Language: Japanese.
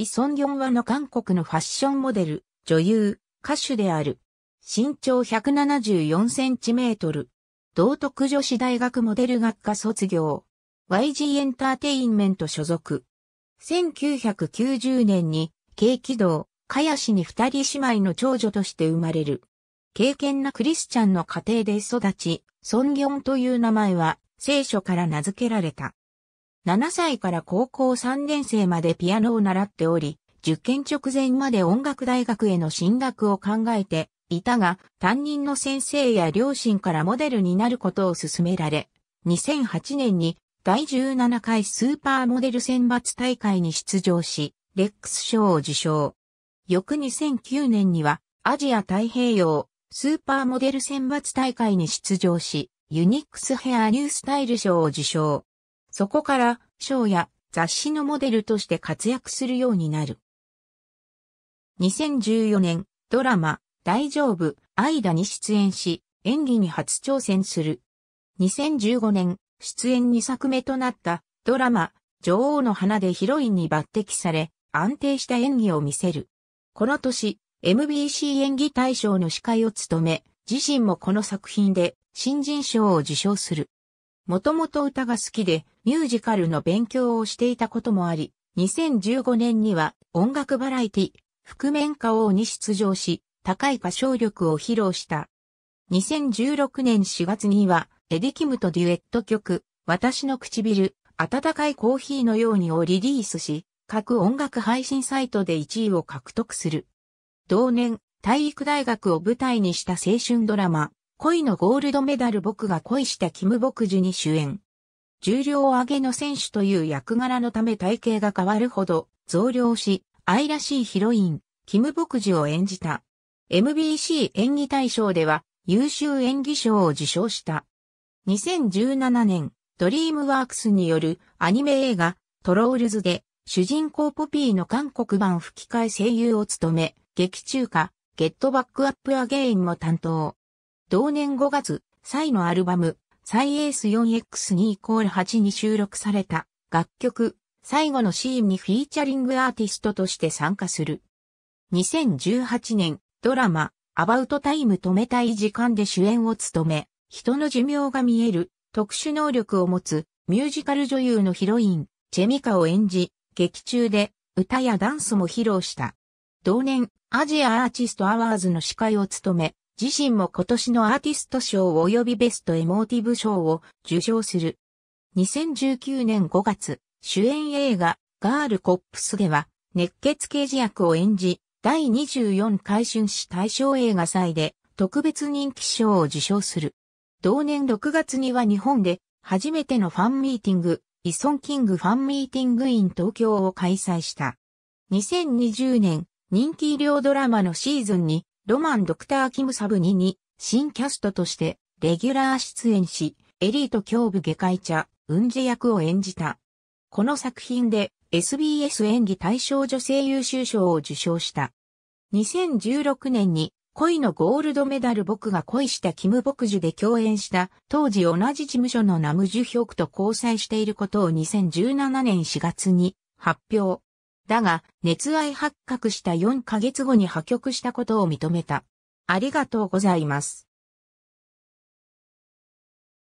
イ・ソンギョンはの韓国のファッションモデル、女優、歌手である。身長174センチメートル。道徳女子大学モデル学科卒業。YG エンターテインメント所属。1990年に、軽軌道、かやしに二人姉妹の長女として生まれる。敬虔なクリスチャンの家庭で育ち、ソンギョンという名前は聖書から名付けられた。7歳から高校3年生までピアノを習っており、受験直前まで音楽大学への進学を考えていたが、担任の先生や両親からモデルになることを勧められ、2008年に第17回スーパーモデル選抜大会に出場し、レックス賞を受賞。翌2009年にはアジア太平洋スーパーモデル選抜大会に出場し、ユニックスヘアニュースタイル賞を受賞。そこから、ショーや雑誌のモデルとして活躍するようになる。2014年、ドラマ、大丈夫、ダに出演し、演技に初挑戦する。2015年、出演2作目となったドラマ、女王の花でヒロインに抜擢され、安定した演技を見せる。この年、MBC 演技大賞の司会を務め、自身もこの作品で新人賞を受賞する。もともと歌が好きで、ミュージカルの勉強をしていたこともあり、2015年には音楽バラエティ、覆面歌王に出場し、高い歌唱力を披露した。2016年4月には、エディキムとデュエット曲、私の唇、温かいコーヒーのようにをリリースし、各音楽配信サイトで1位を獲得する。同年、体育大学を舞台にした青春ドラマ、恋のゴールドメダル僕が恋したキム・ボクジュに主演。重量上げの選手という役柄のため体型が変わるほど増量し、愛らしいヒロイン、キム・ボクジを演じた。MBC 演技大賞では優秀演技賞を受賞した。2017年、ドリームワークスによるアニメ映画、トロールズで主人公ポピーの韓国版吹き替え声優を務め、劇中歌、ゲットバックアップアゲインも担当。同年5月、サイのアルバム、サイエース 4X2 イコール8に収録された楽曲、最後のシーンにフィーチャリングアーティストとして参加する。2018年、ドラマ、アバウトタイム止めたい時間で主演を務め、人の寿命が見える、特殊能力を持つ、ミュージカル女優のヒロイン、チェミカを演じ、劇中で、歌やダンスも披露した。同年、アジアアーティストアワーズの司会を務め、自身も今年のアーティスト賞及びベストエモーティブ賞を受賞する。2019年5月、主演映画、ガール・コップスでは、熱血刑事役を演じ、第24回春史大賞映画祭で特別人気賞を受賞する。同年6月には日本で初めてのファンミーティング、イソンキングファンミーティングイン東京を開催した。2020年、人気医療ドラマのシーズンにロマン・ドクター・キム・サブニに、新キャストとして、レギュラー出演し、エリート胸部下界者、ウンジェ役を演じた。この作品で、SBS 演技対象女性優秀賞を受賞した。2016年に、恋のゴールドメダル僕が恋したキムボクジュで共演した当時同じ事務所のナムジュヒョクと交際していることを2017年4月に発表。だが、熱愛発覚した4ヶ月後に破局したことを認めた。ありがとうございます。